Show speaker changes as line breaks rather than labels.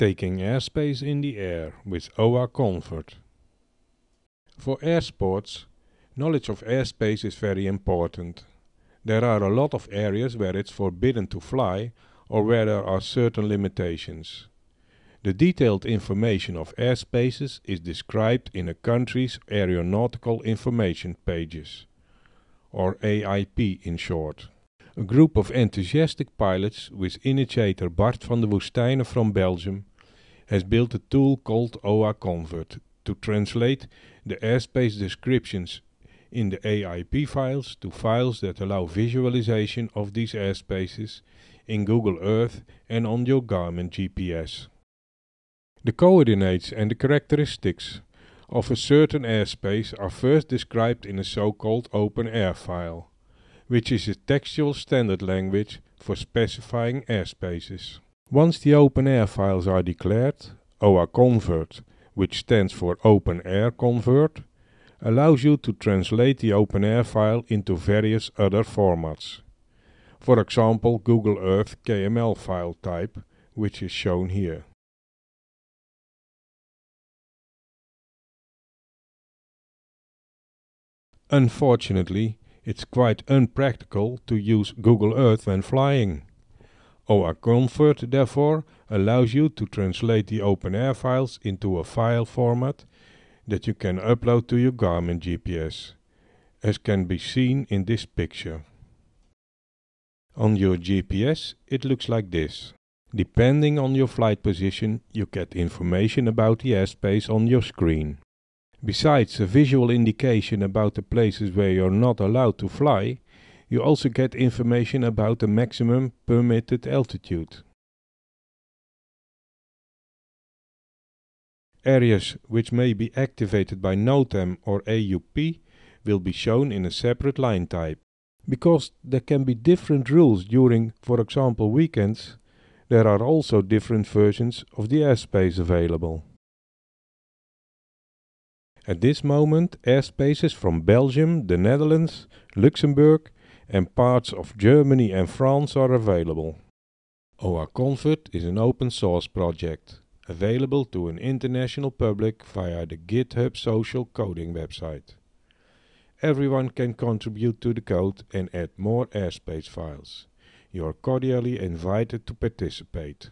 Taking Airspace in the Air with OA Comfort. For airsports, knowledge of airspace is very important. There are a lot of areas where it's forbidden to fly or where there are certain limitations. The detailed information of airspaces is described in a country's aeronautical information pages, or AIP in short. A group of enthusiastic pilots with initiator Bart van de Woestijnen from Belgium has built a tool called OA Convert to translate the airspace descriptions in the AIP files to files that allow visualization of these airspaces in Google Earth and on your Garmin GPS. The coordinates and the characteristics of a certain airspace are first described in a so-called open air file, which is a textual standard language for specifying airspaces. Once the open air files are declared, OAConvert, which stands for Open Air Convert, allows you to translate the open air file into various other formats. For example, Google Earth KML file type, which is shown here. Unfortunately, it's quite unpractical to use Google Earth when flying. OA Comfort, therefore, allows you to translate the OpenAir files into a file format that you can upload to your Garmin GPS, as can be seen in this picture. On your GPS it looks like this. Depending on your flight position you get information about the airspace on your screen. Besides a visual indication about the places where you're not allowed to fly, you also get information about the maximum permitted altitude. Areas which may be activated by NOTAM or AUP will be shown in a separate line type. Because there can be different rules during, for example, weekends, there are also different versions of the airspace available. At this moment, airspaces from Belgium, the Netherlands, Luxembourg, and parts of Germany and France are available. OA Convert is an open source project, available to an international public via the GitHub social coding website. Everyone can contribute to the code and add more airspace files. You are cordially invited to participate.